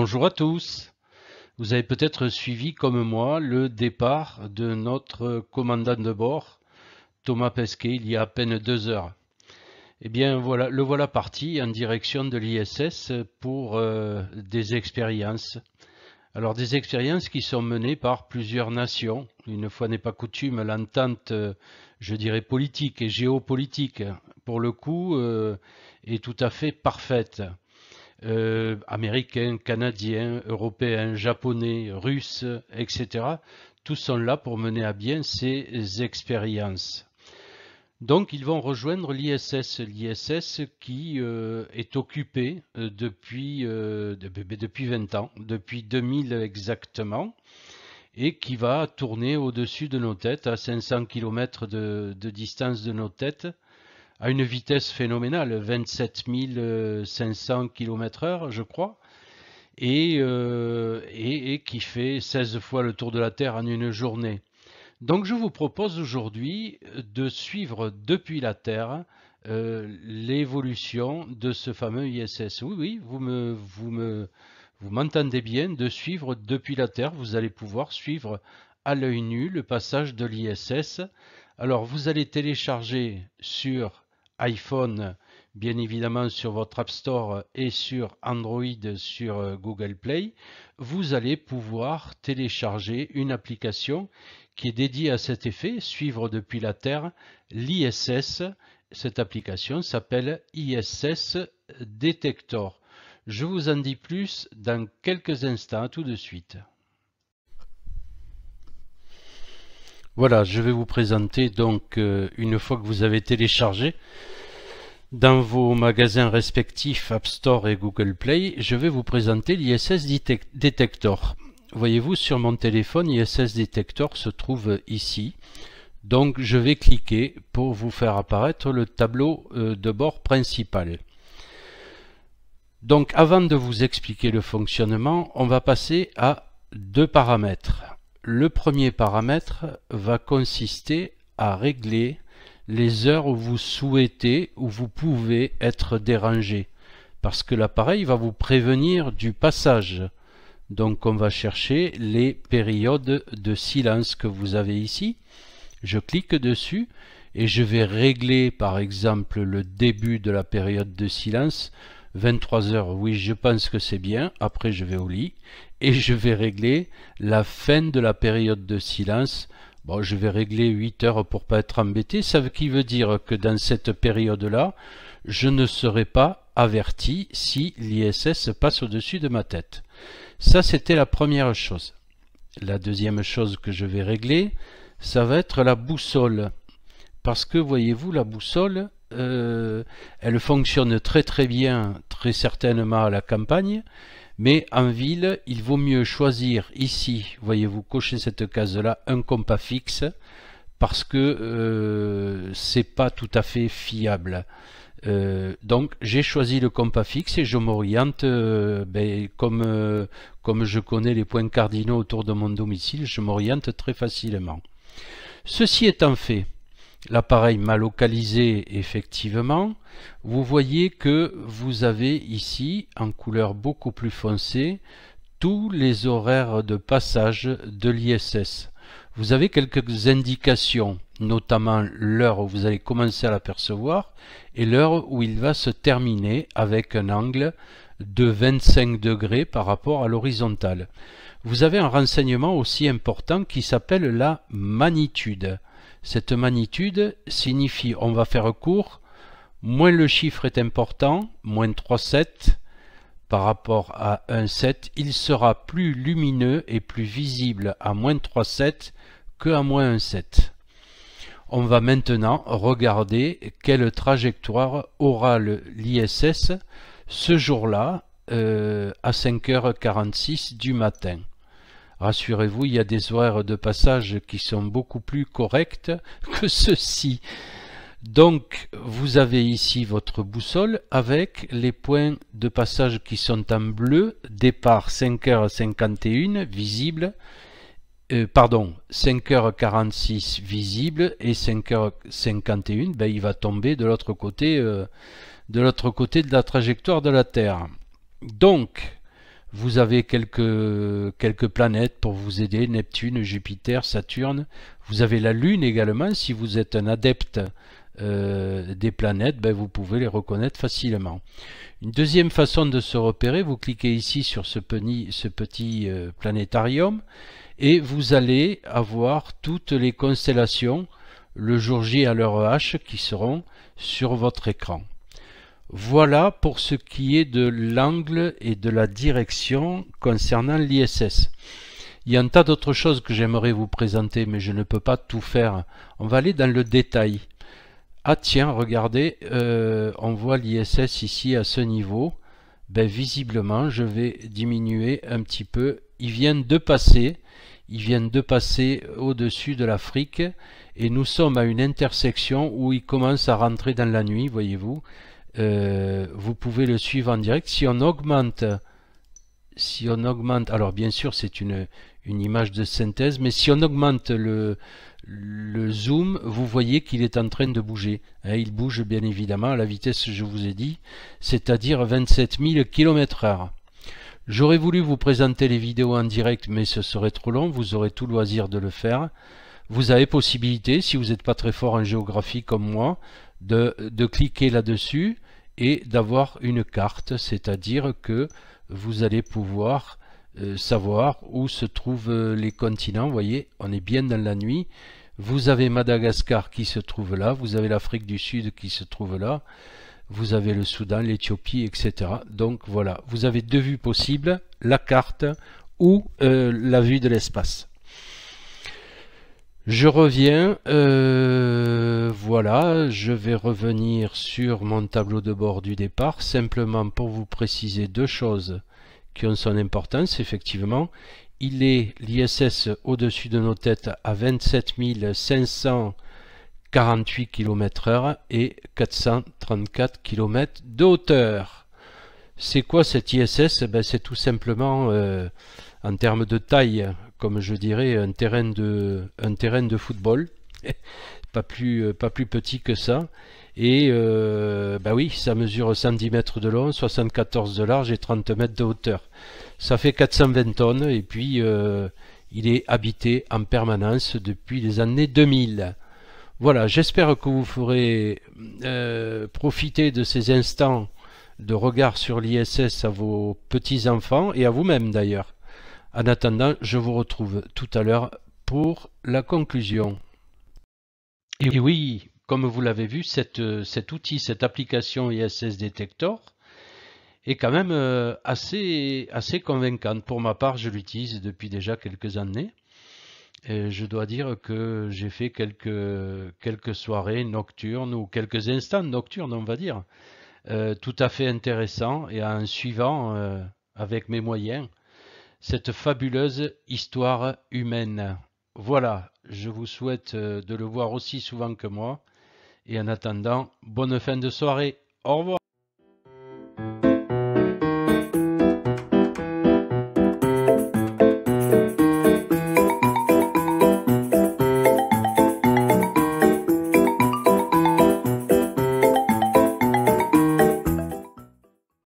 Bonjour à tous. Vous avez peut-être suivi comme moi le départ de notre commandant de bord, Thomas Pesquet, il y a à peine deux heures. Eh bien voilà, le voilà parti en direction de l'ISS pour euh, des expériences. Alors des expériences qui sont menées par plusieurs nations. Une fois n'est pas coutume, l'entente, euh, je dirais, politique et géopolitique, pour le coup, euh, est tout à fait parfaite. Euh, américains, canadiens, européens, japonais, russes, etc. Tous sont là pour mener à bien ces expériences. Donc ils vont rejoindre l'ISS, l'ISS qui euh, est occupée euh, depuis, depuis 20 ans, depuis 2000 exactement, et qui va tourner au-dessus de nos têtes, à 500 km de distance de nos têtes, à une vitesse phénoménale, 27 500 km/h, je crois, euh, et, et, qui fait 16 fois le tour de la Terre en une journée. Donc je vous propose aujourd'hui de suivre depuis la Terre euh, l'évolution de ce fameux ISS. Oui, oui, vous me, vous me, vous m'entendez bien, de suivre depuis la Terre, vous allez pouvoir suivre à l'œil nu le passage de l'ISS. Alors vous allez télécharger sur iPhone, bien évidemment sur votre App Store et sur Android sur euh, Google Play, vous allez pouvoir télécharger une application qui est dédiée à cet effet, suivre depuis la Terre l'ISS. Cette application s'appelle ISS Detector. Je vous en dis plus dans quelques instants, tout de suite. Voilà, je vais vous présenter donc euh, une fois que vous avez téléchargé dans vos magasins respectifs App Store et Google Play, je vais vous présenter l'ISS Detector. Voyez-vous, sur mon téléphone, l'ISS Detector se trouve ici. Donc je vais cliquer pour vous faire apparaître le tableau euh, de bord principal. Donc avant de vous expliquer le fonctionnement, on va passer à deux paramètres. Le premier paramètre va consister à régler les heures où vous souhaitez ou vous pouvez être dérangé parce que l'appareil va vous prévenir du passage. Donc on va chercher les périodes de silence que vous avez ici. Je clique dessus et je vais régler par exemple le début de la période de silence 23 heures, oui je pense que c'est bien, après je vais au lit et je vais régler la fin de la période de silence. Bon, je vais régler 8 heures pour pas être embêté, ça qui veut dire que dans cette période-là, je ne serai pas averti si l'ISS passe au-dessus de ma tête. Ça, c'était la première chose. La deuxième chose que je vais régler, ça va être la boussole. Parce que, voyez-vous, la boussole, euh, elle fonctionne très très bien, très certainement à la campagne, mais en ville, il vaut mieux choisir ici, voyez-vous, cocher cette case-là, un compas fixe, parce que euh, c'est pas tout à fait fiable. Euh, donc j'ai choisi le compas fixe et je m'oriente euh, ben, comme, euh, comme je connais les points cardinaux autour de mon domicile, je m'oriente très facilement. Ceci étant fait, l'appareil m'a localisé effectivement, vous voyez que vous avez ici en couleur beaucoup plus foncée tous les horaires de passage de l'ISS. Vous avez quelques indications, notamment l'heure où vous allez commencer à l'apercevoir et l'heure où il va se terminer avec un angle de 25 degrés par rapport à l'horizontale. Vous avez un renseignement aussi important qui s'appelle la magnitude. Cette magnitude signifie, on va faire court, moins le chiffre est important, moins 3,7 par rapport à 1,7, il sera plus lumineux et plus visible à moins 3,7 que à moins 1,7. On va maintenant regarder quelle trajectoire aura l'ISS ce jour-là euh, à 5h46 du matin. Rassurez-vous, il y a des horaires de passage qui sont beaucoup plus corrects que ceux-ci. Donc, vous avez ici votre boussole avec les points de passage qui sont en bleu, départ 5h51 visible, euh, pardon, 5h46 visible et 5h51, ben, il va tomber de l'autre côté, euh, de l'autre côté de la trajectoire de la Terre. Donc, vous avez quelques, quelques planètes pour vous aider, Neptune, Jupiter, Saturne. Vous avez la Lune également. Si vous êtes un adepte euh, des planètes, ben, vous pouvez les reconnaître facilement. Une deuxième façon de se repérer, vous cliquez ici sur ce, ce petit euh, planétarium et vous allez avoir toutes les constellations le jour J à l'heure H qui seront sur votre écran. Voilà pour ce qui est de l'angle et de la direction concernant l'ISS. Il y a un tas d'autres choses que j'aimerais vous présenter, mais je ne peux pas tout faire. On va aller dans le détail. Ah tiens, regardez, euh, on voit l'ISS ici à ce niveau. Ben, visiblement, je vais diminuer un petit peu. Il viennent de passer, ils viennent de passer au-dessus de l'Afrique et nous sommes à une intersection où il commence à rentrer dans la nuit, voyez-vous. Euh, vous pouvez le suivre en direct. Si on augmente, si on augmente, alors bien sûr c'est une, image de synthèse, mais si on augmente le, zoom, vous voyez qu'il est en train de bouger. Hein, il bouge bien évidemment à la vitesse je vous ai dit, c'est-à-dire 27 000 km h J'aurais voulu vous présenter les vidéos en direct, mais ce serait trop long, vous aurez tout loisir de le faire. Vous avez possibilité, si vous n'êtes pas très fort en géographie comme moi, de cliquer là-dessus, et d'avoir une carte, c'est-à-dire que vous allez pouvoir euh, savoir où se trouvent euh, les continents. Vous voyez, on est bien dans la nuit. Vous avez Madagascar qui se trouve là, vous avez l'Afrique du Sud qui se trouve là, vous avez le Soudan, l'Éthiopie, etc. Donc voilà, vous avez deux vues possibles, la carte ou euh, la vue de l'espace. Je reviens, euh, voilà, je vais revenir sur mon tableau de bord du départ, simplement pour vous préciser deux choses qui ont son importance, effectivement. Il est l'ISS au-dessus de nos têtes à 27 548 km h et 434 km de hauteur. C'est quoi cet ISS eh ben, C'est tout simplement, euh, en termes de taille, comme je dirais, un terrain de, football. pas, plus, petit que ça. Et euh, bah oui, ça mesure 110 mètres de long, 74 de large et 30 mètres de hauteur. Ça fait 420 tonnes et puis euh, il est habité en permanence depuis les années 2000. Voilà, j'espère que vous ferez euh, profiter de ces instants de regard sur l'ISS à vos petits-enfants et à vous-même d'ailleurs. En attendant, je vous retrouve tout à l'heure pour la conclusion. Et oui, comme vous l'avez vu, euh, cet outil, cette application ISS Detector est quand même euh, assez, convaincante. Pour ma part, je l'utilise depuis déjà quelques années. je dois dire que j'ai fait quelques, soirées nocturnes ou quelques instants nocturnes, on va dire, euh, tout à fait intéressants et en suivant avec mes moyens cette fabuleuse histoire humaine. Voilà, je vous souhaite euh, de le voir aussi souvent que moi. Et en attendant, bonne fin de soirée. Au revoir.